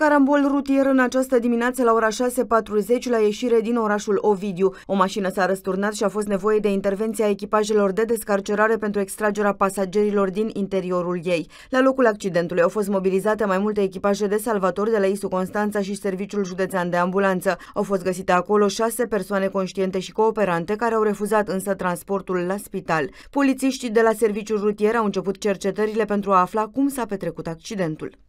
Carambol rutier în această dimineață la ora 6.40 la ieșire din orașul Ovidiu. O mașină s-a răsturnat și a fost nevoie de intervenția echipajelor de descarcerare pentru extragerea pasagerilor din interiorul ei. La locul accidentului au fost mobilizate mai multe echipaje de salvatori de la ISU Constanța și Serviciul Județean de Ambulanță. Au fost găsite acolo șase persoane conștiente și cooperante care au refuzat însă transportul la spital. Polițiștii de la Serviciul Rutier au început cercetările pentru a afla cum s-a petrecut accidentul.